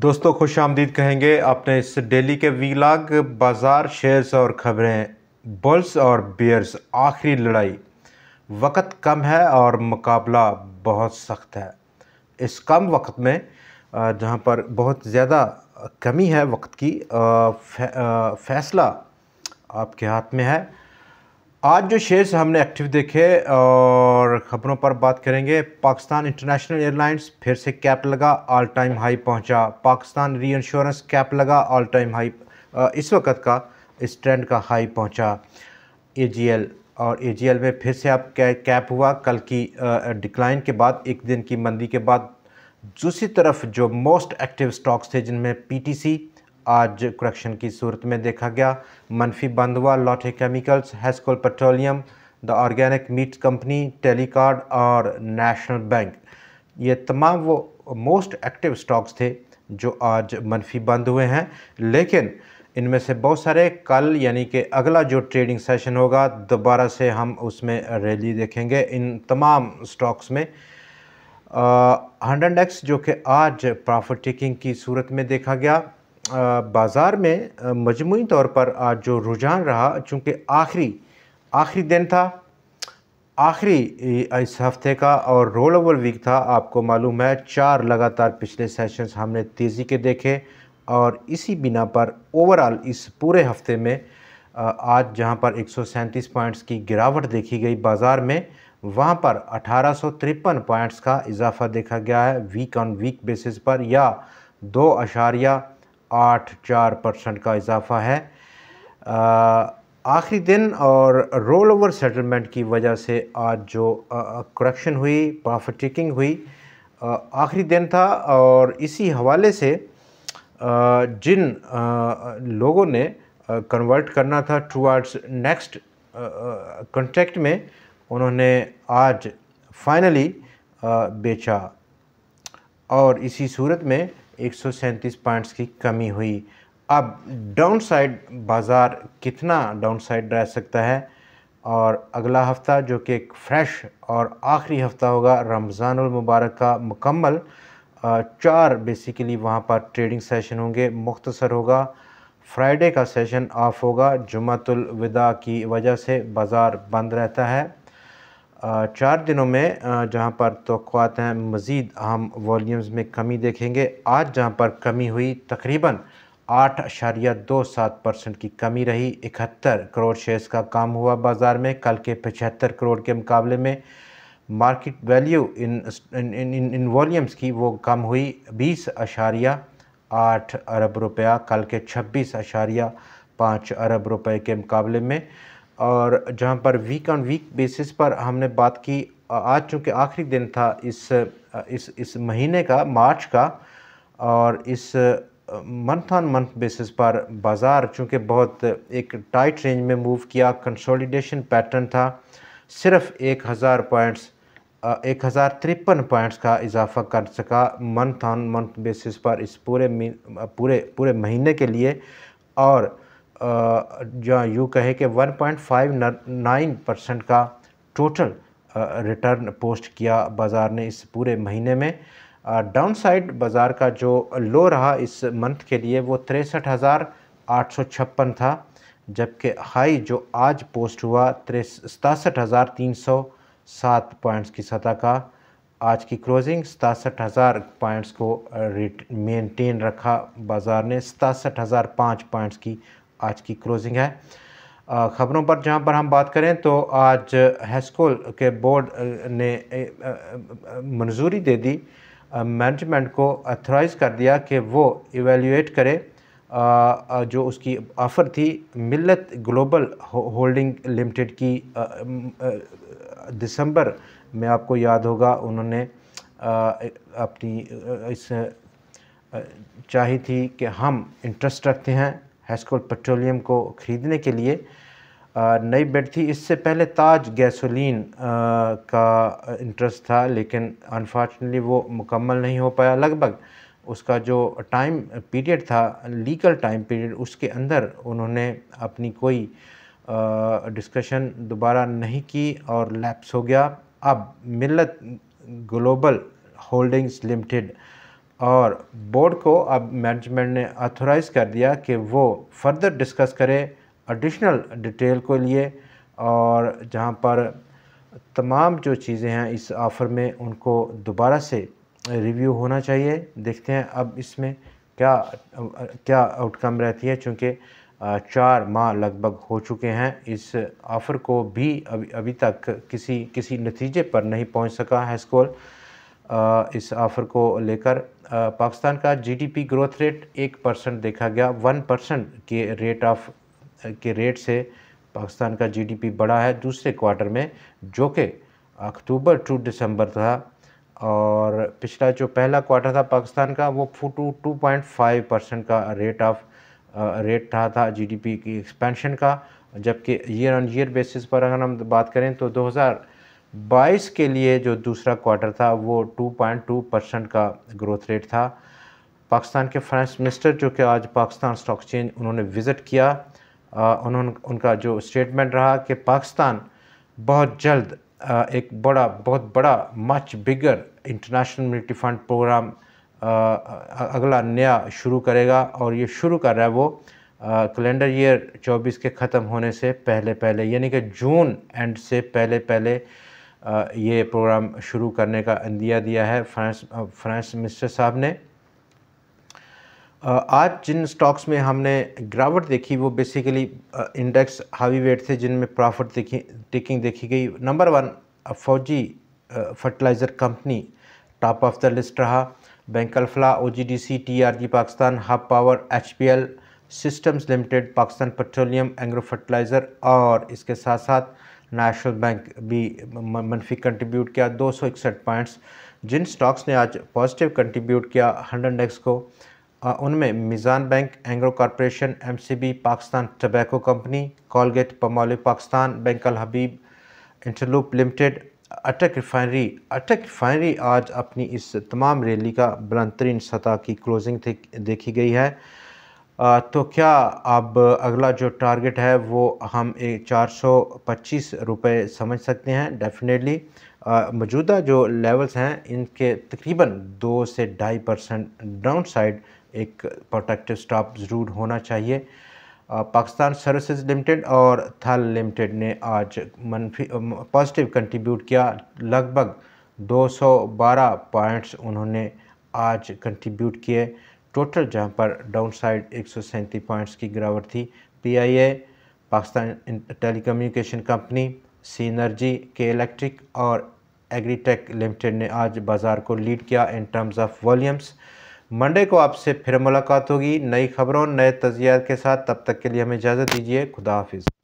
दोस्तों खुश आमदीद कहेंगे अपने इस डेली के वीलाग बाज़ार शेयर्स और ख़बरें बुल्स और बियर्स आखिरी लड़ाई वक्त कम है और मुकाबला बहुत सख्त है इस कम वक्त में जहां पर बहुत ज़्यादा कमी है वक्त की फैसला आपके हाथ में है आज जो शेयर्स हमने एक्टिव देखे और ख़बरों पर बात करेंगे पाकिस्तान इंटरनेशनल एयरलाइंस फिर से कैप लगा ऑल टाइम हाई पहुंचा पाकिस्तान री इंश्योरेंस कैप लगा ऑल टाइम हाई इस वक्त का इस ट्रेंड का हाई पहुंचा एजीएल और एजीएल में फिर से आप कैप हुआ कल की डिक्लाइन के बाद एक दिन की मंदी के बाद दूसरी तरफ जो मोस्ट एक्टिव स्टॉक्स थे जिनमें पी आज करेक्शन की सूरत में देखा गया मनफी बंद हुआ Lotte chemicals Hascol petroleum the organic meat company Telecard और नेशनल बैंक ये तमाम वो मोस्ट एक्टिव स्टॉक्स थे जो आज मनफी बंद हुए हैं लेकिन इनमें से बहुत सारे कल यानी कि अगला जो ट्रेडिंग सेशन होगा दोबारा से हम उसमें रैली देखेंगे इन तमाम स्टॉक्स में हंड्रेड एक्स जो कि आज प्रॉफिट टेकिंग की सूरत में देखा गया बाज़ार में मजमू तौर पर आज जो रुझान रहा चूँकि आखिरी आखिरी दिन था आखिरी इस हफ्ते का और रोल ओवर वीक था आपको मालूम है चार लगातार पिछले सेशंस हमने तेज़ी के देखे और इसी बिना पर ओवरऑल इस पूरे हफ्ते में आज जहां पर एक पॉइंट्स की गिरावट देखी गई बाज़ार में वहां पर अठारह पॉइंट्स का इजाफा देखा गया है वीक ऑन वीक बेसिस पर या दो अशारिया आठ चार परसेंट का इजाफा है आखिरी दिन और रोल ओवर सेटलमेंट की वजह से आज जो करप्शन हुई प्रॉफिट टेकिंग हुई आखिरी दिन था और इसी हवाले से आ, जिन आ, लोगों ने कन्वर्ट करना था टूवर्ड्स नेक्स्ट कॉन्ट्रैक्ट में उन्होंने आज फाइनली बेचा और इसी सूरत में एक पॉइंट्स की कमी हुई अब डाउन साइड बाज़ार कितना डाउन साइड रह सकता है और अगला हफ़्ता जो कि एक फ्रेश और आखिरी हफ़्ता होगा रमज़ानुल मुबारक का मुकम्मल चार बेसिकली वहाँ पर ट्रेडिंग सेशन होंगे मुख्तसर होगा फ्राइडे का सेशन ऑफ होगा जुमातुल विदा की वजह से बाज़ार बंद रहता है चार दिनों में जहाँ पर तो हैं मज़ीद हम वॉल्यूम्स में कमी देखेंगे आज जहाँ पर कमी हुई तकरीबन आठ अशारिया दो सात परसेंट की कमी रही इकहत्तर करोड़ शेयर्स का काम हुआ बाज़ार में कल के पचहत्तर करोड़ के मुकाबले में मार्केट वैल्यू इन इन इन, इन वॉल्यूम्स की वो कम हुई बीस अशारिया आठ अरब रुपया कल के छब्बीस अशारिया पाँच अरब रुपये के मुकाबले में और जहां पर वीक ऑन वीक बेसिस पर हमने बात की आज चूँकि आखिरी दिन था इस इस इस महीने का मार्च का और इस मंथ ऑन मंथ बेसिस पर बाज़ार चूँकि बहुत एक टाइट रेंज में मूव किया कंसोलिडेशन पैटर्न था सिर्फ एक हज़ार पॉइंट्स एक हज़ार तिरपन पॉइंट्स का इजाफा कर सका मंथ ऑन मंथ बेसिस पर इस पूरे पूरे पूरे महीने के लिए और जो यूँ कहें कि 1.59 परसेंट का टोटल रिटर्न पोस्ट किया बाज़ार ने इस पूरे महीने में डाउन साइड बाज़ार का जो लो रहा इस मंथ के लिए वो तिरसठ हज़ार आठ सौ छप्पन था जबकि हाई जो आज पोस्ट हुआ सतासठ हज़ार तीन सौ सात पॉइंट्स की सतह का आज की क्लोजिंग सतासठ हज़ार पॉइंट्स को मेंटेन रखा बाज़ार ने सतासठ हज़ार पाँच पॉइंट्स की आज की क्लोजिंग है ख़बरों पर जहां पर हम बात करें तो आज हैस्कोल के बोर्ड ने मंजूरी दे दी मैनेजमेंट को अथोराइज़ कर दिया कि वो इवेल्यूएट करे जो उसकी ऑफ़र थी मिलत ग्लोबल होल्डिंग लिमिटेड की दिसंबर में आपको याद होगा उन्होंने अपनी इस चाही थी कि हम इंटरेस्ट रखते हैं हैस्कोल पेट्रोलियम को ख़रीदने के लिए नई बेड थी इससे पहले ताज गैसोलीन का इंटरेस्ट था लेकिन अनफॉर्चुनेटली वो मुकम्मल नहीं हो पाया लगभग उसका जो टाइम पीरियड था लीगल टाइम पीरियड उसके अंदर उन्होंने अपनी कोई डिस्कशन दोबारा नहीं की और लैप्स हो गया अब मिलत ग्लोबल होल्डिंग्स लिमिटेड और बोर्ड को अब मैनेजमेंट ने अथोराइज़ कर दिया कि वो फर्दर डिस्कस करे एडिशनल डिटेल को लिए और जहाँ पर तमाम जो चीज़ें हैं इस ऑफ़र में उनको दोबारा से रिव्यू होना चाहिए देखते हैं अब इसमें क्या क्या आउटकम रहती है चूँकि चार माह लगभग हो चुके हैं इस ऑफ़र को भी अभी अभी तक किसी किसी नतीजे पर नहीं पहुंच सका है इस ऑफ़र को लेकर पाकिस्तान का जीडीपी ग्रोथ रेट एक परसेंट देखा गया वन परसेंट के रेट ऑफ के रेट से पाकिस्तान का जीडीपी बढ़ा है दूसरे क्वार्टर में जो कि अक्टूबर टू दिसंबर था और पिछला जो पहला क्वार्टर था पाकिस्तान का वो two two point five percent का रेट ऑफ रेट रहा था जीडीपी की एक्सपेंशन का जबकि ईयर ऑन ईयर बेसिस पर अगर हम बात करें तो हज़ार बाईस के लिए जो दूसरा क्वार्टर था वो 2.2 परसेंट का ग्रोथ रेट था पाकिस्तान के फाइनेंस मिनिस्टर जो कि आज पाकिस्तान स्टॉक एक्सचेंज उन्होंने विज़िट किया उन्होंने उनका जो स्टेटमेंट रहा कि पाकिस्तान बहुत जल्द एक बड़ा बहुत बड़ा much bigger international military fund programme अगला नया शुरू करेगा और ये शुरू कर रहा है वो कैलेंडर ईयर 24 के ख़त्म होने से पहले पहले यानी कि जून एंड से पहले पहले ये प्रोग्राम शुरू करने का अंदिया दिया है फ्रांस फ्रांस मिनिस्टर साहब ने आज जिन स्टॉक्स में हमने गिरावट देखी वो बेसिकली इंडेक्स हावी वेट थे जिनमें प्रॉफिट देखी टेकिंग देखी गई number one Fauji fertiliser company top of the list रहा bank Alfalah O G D C T R G Pakistan Hub power H P L systems limited Pakistan petroleum Engro fertiliser और इसके साथ साथ नेशनल बैंक भी मनफी कंट्रीब्यूट किया दो सौ इकसठ पॉइंट्स जिन स्टॉक्स ने आज पॉजिटिव कंट्रीब्यूट किया हंड्रेड इंडेक्स को उनमें Meezan bank Engro corporation MCB Pakistan tobacco company Colgate Palmolive Pakistan bank Al Habib Interloop limited Attock refinery Attock refinery आज अपनी इस तमाम रैली का बलंतरीन सतह की क्लोजिंग देखी गई है तो क्या अब अगला जो टारगेट है वो हम एक चार सौ पच्चीस रुपये समझ सकते हैं डेफिनेटली मौजूदा जो लेवल्स हैं इनके तकरीबन दो से ढाई परसेंट डाउन साइड एक प्रोटेक्टिव स्टॉप ज़रूर होना चाहिए पाकिस्तान सर्विसेज लिमिटेड और थल लिमिटेड ने आज मनफी पॉजिटिव कंट्रीब्यूट किया लगभग 212 पॉइंट्स उन्होंने आज कंट्रीब्यूट किए टोटल जहां पर डाउनसाइड एक सौ पॉइंट्स की गिरावट थी PIA Pakistan telecommunication company C energy K electric और एग्रीटेक लिमिटेड ने आज बाज़ार को लीड किया in terms of volumes Monday को आपसे फिर मुलाकात होगी नई खबरों नए तजियात के साथ तब तक के लिए हमें इजाज़त दीजिए खुदा हाफिज़